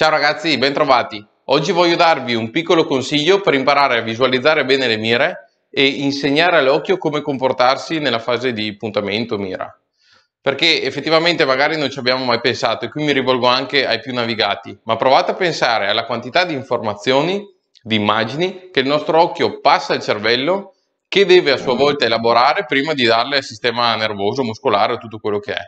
Ciao ragazzi, bentrovati. Oggi voglio darvi un piccolo consiglio per imparare a visualizzare bene le mire e insegnare all'occhio come comportarsi nella fase di puntamento mira. Perché effettivamente magari non ci abbiamo mai pensato e qui mi rivolgo anche ai più navigati, ma provate a pensare alla quantità di informazioni, di immagini che il nostro occhio passa al cervello che deve a sua volta elaborare prima di darle al sistema nervoso, muscolare o tutto quello che è.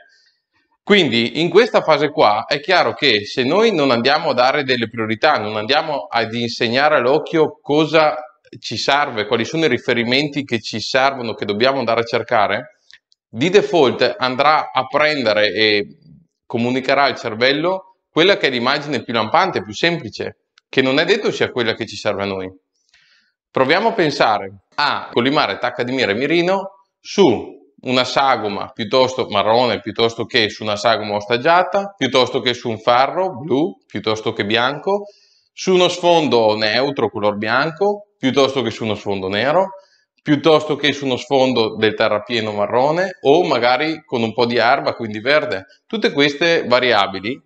Quindi in questa fase qua è chiaro che se noi non andiamo a dare delle priorità, non andiamo ad insegnare all'occhio cosa ci serve, quali sono i riferimenti che ci servono, che dobbiamo andare a cercare, di default andrà a prendere e comunicherà al cervello quella che è l'immagine più lampante, più semplice, che non è detto sia quella che ci serve a noi. Proviamo a pensare a ah, collimare tacca di mira e mirino su una sagoma piuttosto marrone piuttosto che su una sagoma ostaggiata, piuttosto che su un farro blu piuttosto che bianco, su uno sfondo neutro color bianco piuttosto che su uno sfondo nero, piuttosto che su uno sfondo del terrapieno marrone o magari con un po' di erba, quindi verde. Tutte queste variabili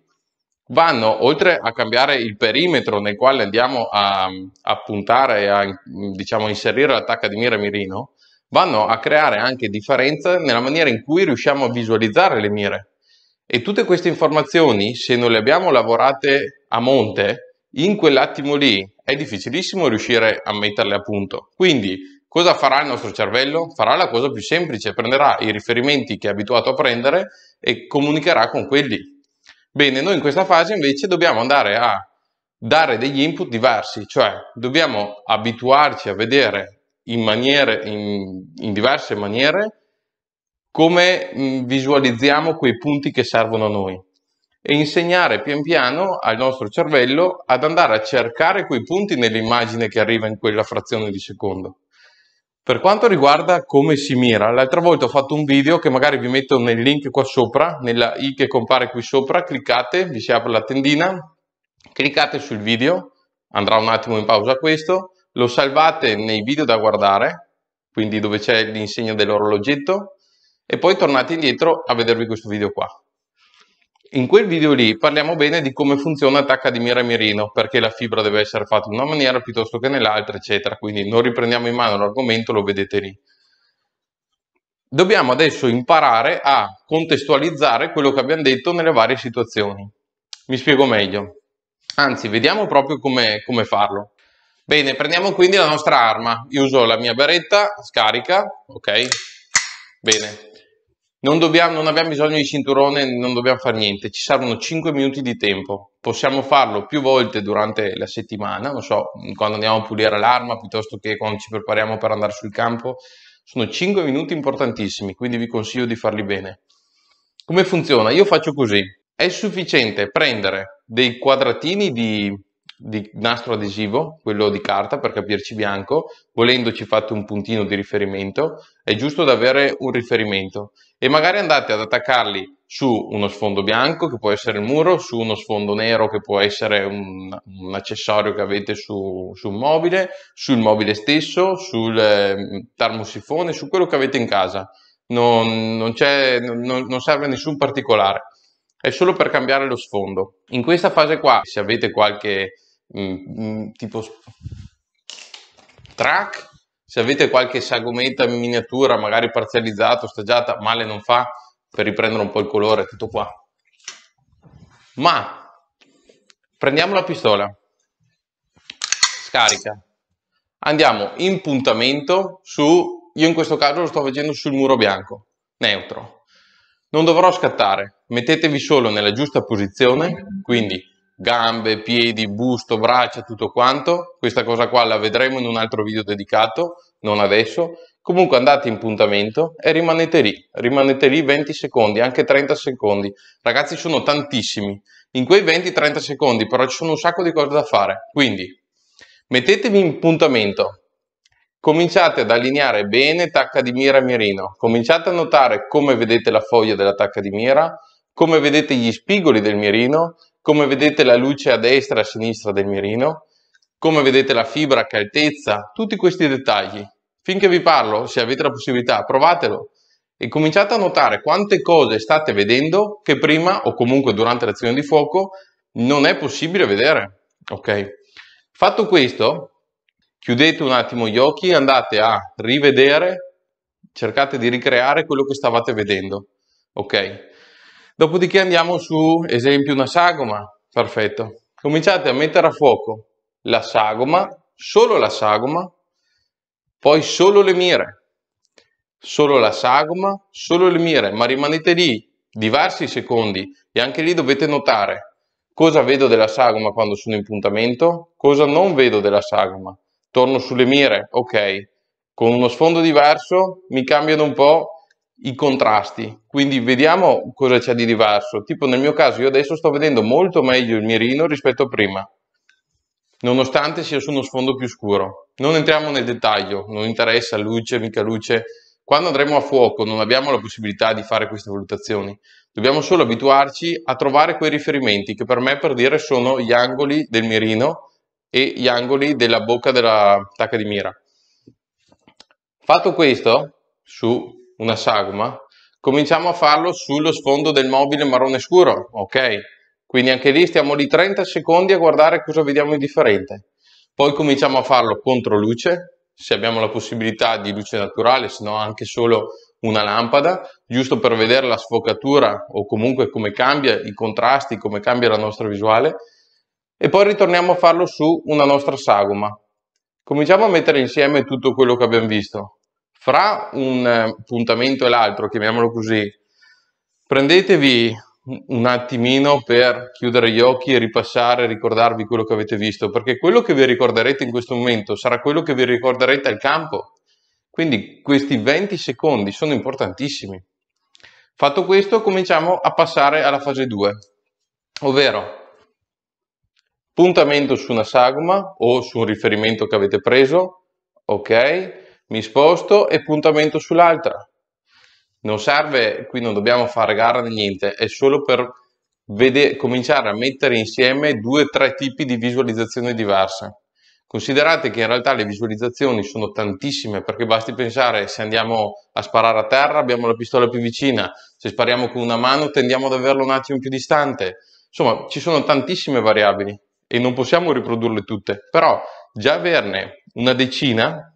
vanno, oltre a cambiare il perimetro nel quale andiamo a, a puntare e a diciamo, inserire l'attacca di mira mirino, vanno a creare anche differenza nella maniera in cui riusciamo a visualizzare le mire. E tutte queste informazioni, se non le abbiamo lavorate a monte, in quell'attimo lì è difficilissimo riuscire a metterle a punto. Quindi, cosa farà il nostro cervello? Farà la cosa più semplice, prenderà i riferimenti che è abituato a prendere e comunicherà con quelli. Bene, noi in questa fase invece dobbiamo andare a dare degli input diversi, cioè dobbiamo abituarci a vedere in, maniere, in, in diverse maniere come mm, visualizziamo quei punti che servono a noi e insegnare pian piano al nostro cervello ad andare a cercare quei punti nell'immagine che arriva in quella frazione di secondo. Per quanto riguarda come si mira, l'altra volta ho fatto un video che magari vi metto nel link qua sopra, nella i che compare qui sopra, cliccate, vi si apre la tendina, cliccate sul video, andrà un attimo in pausa questo, lo salvate nei video da guardare, quindi dove c'è l'insegna dell'orologetto, e poi tornate indietro a vedervi questo video qua. In quel video lì parliamo bene di come funziona attacca di mira e mirino, perché la fibra deve essere fatta in una maniera piuttosto che nell'altra, eccetera. Quindi non riprendiamo in mano l'argomento, lo vedete lì. Dobbiamo adesso imparare a contestualizzare quello che abbiamo detto nelle varie situazioni. Mi spiego meglio. Anzi, vediamo proprio come, come farlo. Bene, prendiamo quindi la nostra arma. Io uso la mia beretta, scarica, ok? Bene. Non, dobbiamo, non abbiamo bisogno di cinturone, non dobbiamo fare niente. Ci servono 5 minuti di tempo. Possiamo farlo più volte durante la settimana, non so, quando andiamo a pulire l'arma, piuttosto che quando ci prepariamo per andare sul campo. Sono 5 minuti importantissimi, quindi vi consiglio di farli bene. Come funziona? Io faccio così. È sufficiente prendere dei quadratini di di nastro adesivo, quello di carta per capirci bianco, volendoci fate un puntino di riferimento, è giusto da avere un riferimento e magari andate ad attaccarli su uno sfondo bianco che può essere il muro, su uno sfondo nero che può essere un, un accessorio che avete su, su, mobile, sul mobile stesso, sul eh, termosifone, su quello che avete in casa. Non, non, non, non serve nessun particolare, è solo per cambiare lo sfondo. In questa fase qua, se avete qualche mh, tipo track, se avete qualche sagomenta in miniatura, magari parzializzato stagiata, male non fa, per riprendere un po' il colore, tutto qua. Ma prendiamo la pistola, scarica, andiamo in puntamento su, io in questo caso lo sto facendo sul muro bianco, neutro. Non dovrò scattare, mettetevi solo nella giusta posizione, quindi gambe, piedi, busto, braccia, tutto quanto. Questa cosa qua la vedremo in un altro video dedicato, non adesso. Comunque andate in puntamento e rimanete lì, rimanete lì 20 secondi, anche 30 secondi. Ragazzi sono tantissimi, in quei 20-30 secondi però ci sono un sacco di cose da fare, quindi mettetevi in puntamento, cominciate ad allineare bene tacca di mira e mirino, cominciate a notare come vedete la foglia della tacca di mira, come vedete gli spigoli del mirino, come vedete la luce a destra e a sinistra del mirino, come vedete la fibra che altezza, tutti questi dettagli. Finché vi parlo, se avete la possibilità, provatelo e cominciate a notare quante cose state vedendo che prima o comunque durante l'azione di fuoco non è possibile vedere. Ok? Fatto questo, chiudete un attimo gli occhi, andate a rivedere, cercate di ricreare quello che stavate vedendo. Ok? Dopodiché andiamo su, esempio, una sagoma. Perfetto. Cominciate a mettere a fuoco la sagoma, solo la sagoma, poi solo le mire. Solo la sagoma, solo le mire, ma rimanete lì diversi secondi e anche lì dovete notare cosa vedo della sagoma quando sono in puntamento, cosa non vedo della sagoma. Torno sulle mire, ok, con uno sfondo diverso mi cambiano un po' i contrasti, quindi vediamo cosa c'è di diverso. Tipo nel mio caso io adesso sto vedendo molto meglio il mirino rispetto a prima, nonostante sia su uno sfondo più scuro. Non entriamo nel dettaglio, non interessa luce, mica luce. Quando andremo a fuoco non abbiamo la possibilità di fare queste valutazioni, dobbiamo solo abituarci a trovare quei riferimenti che per me per dire sono gli angoli del mirino e gli angoli della bocca della tacca di mira. Fatto questo, su una sagoma, cominciamo a farlo sullo sfondo del mobile marrone scuro, ok? Quindi anche lì stiamo lì 30 secondi a guardare cosa vediamo di differente. Poi cominciamo a farlo contro luce, se abbiamo la possibilità di luce naturale, se no anche solo una lampada, giusto per vedere la sfocatura o comunque come cambia i contrasti, come cambia la nostra visuale. E poi ritorniamo a farlo su una nostra sagoma. Cominciamo a mettere insieme tutto quello che abbiamo visto. Fra un eh, puntamento e l'altro, chiamiamolo così, prendetevi un attimino per chiudere gli occhi e ripassare, ricordarvi quello che avete visto, perché quello che vi ricorderete in questo momento sarà quello che vi ricorderete al campo. Quindi questi 20 secondi sono importantissimi. Fatto questo, cominciamo a passare alla fase 2, ovvero puntamento su una sagoma o su un riferimento che avete preso, ok? mi sposto e puntamento sull'altra. Non serve, qui non dobbiamo fare gara di niente, è solo per vedere, cominciare a mettere insieme due o tre tipi di visualizzazione diverse. Considerate che in realtà le visualizzazioni sono tantissime perché basti pensare se andiamo a sparare a terra abbiamo la pistola più vicina, se spariamo con una mano tendiamo ad averla un attimo più distante. Insomma, ci sono tantissime variabili e non possiamo riprodurle tutte, però già averne una decina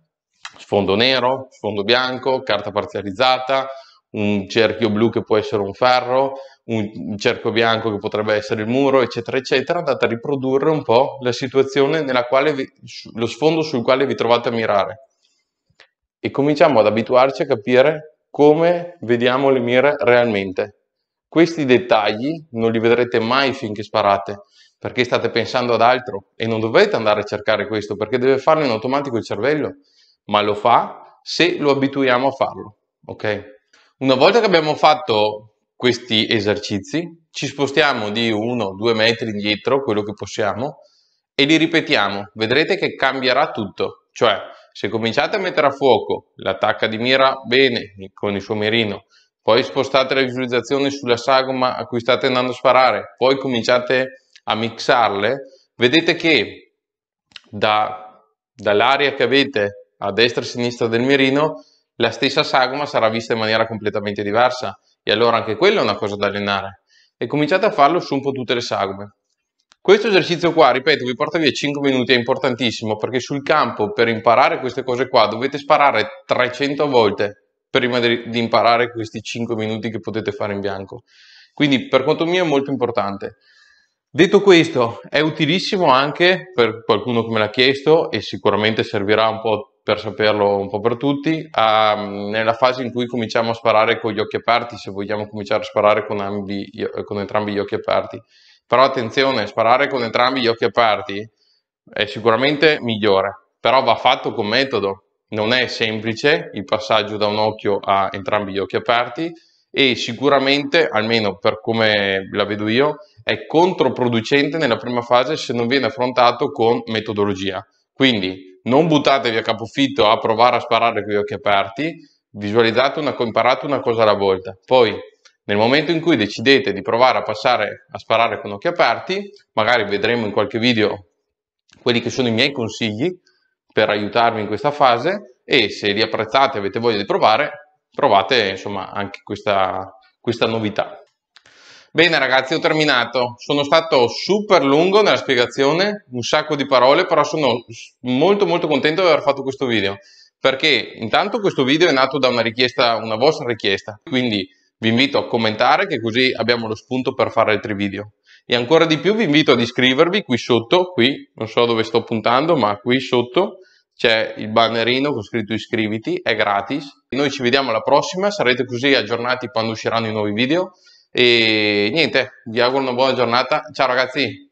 sfondo nero, sfondo bianco, carta parzializzata, un cerchio blu che può essere un ferro, un cerchio bianco che potrebbe essere il muro, eccetera, eccetera, andate a riprodurre un po' la situazione nella quale vi, lo sfondo sul quale vi trovate a mirare. E cominciamo ad abituarci a capire come vediamo le mire realmente. Questi dettagli non li vedrete mai finché sparate, perché state pensando ad altro e non dovete andare a cercare questo, perché deve farlo in automatico il cervello ma lo fa se lo abituiamo a farlo. Okay? Una volta che abbiamo fatto questi esercizi, ci spostiamo di 1-2 metri indietro, quello che possiamo, e li ripetiamo. Vedrete che cambierà tutto. Cioè, se cominciate a mettere a fuoco l'attacca di mira bene con il suo mirino, poi spostate la visualizzazione sulla sagoma a cui state andando a sparare, poi cominciate a mixarle, vedete che da, dall'aria che avete a destra e a sinistra del mirino, la stessa sagoma sarà vista in maniera completamente diversa e allora anche quella è una cosa da allenare e cominciate a farlo su un po' tutte le sagome. Questo esercizio qua, ripeto, vi porta via 5 minuti, è importantissimo perché sul campo per imparare queste cose qua dovete sparare 300 volte prima di imparare questi 5 minuti che potete fare in bianco. Quindi per quanto mio è molto importante. Detto questo, è utilissimo anche per qualcuno che me l'ha chiesto e sicuramente servirà un po' per saperlo un po' per tutti, a, nella fase in cui cominciamo a sparare con gli occhi aperti, se vogliamo cominciare a sparare con, ambi, con entrambi gli occhi aperti. Però attenzione, sparare con entrambi gli occhi aperti è sicuramente migliore, però va fatto con metodo. Non è semplice il passaggio da un occhio a entrambi gli occhi aperti e sicuramente, almeno per come la vedo io, è controproducente nella prima fase se non viene affrontato con metodologia. Quindi non buttatevi a capofitto a provare a sparare con gli occhi aperti, visualizzate una, imparate una cosa alla volta. Poi, nel momento in cui decidete di provare a passare a sparare con occhi aperti, magari vedremo in qualche video quelli che sono i miei consigli per aiutarvi in questa fase e se li apprezzate e avete voglia di provare, provate insomma anche questa, questa novità. Bene ragazzi, ho terminato. Sono stato super lungo nella spiegazione, un sacco di parole, però sono molto molto contento di aver fatto questo video. Perché intanto questo video è nato da una richiesta, una vostra richiesta, quindi vi invito a commentare che così abbiamo lo spunto per fare altri video. E ancora di più vi invito ad iscrivervi qui sotto, qui, non so dove sto puntando, ma qui sotto c'è il bannerino con scritto iscriviti, è gratis. noi ci vediamo alla prossima, sarete così aggiornati quando usciranno i nuovi video. E niente, vi auguro una buona giornata. Ciao ragazzi!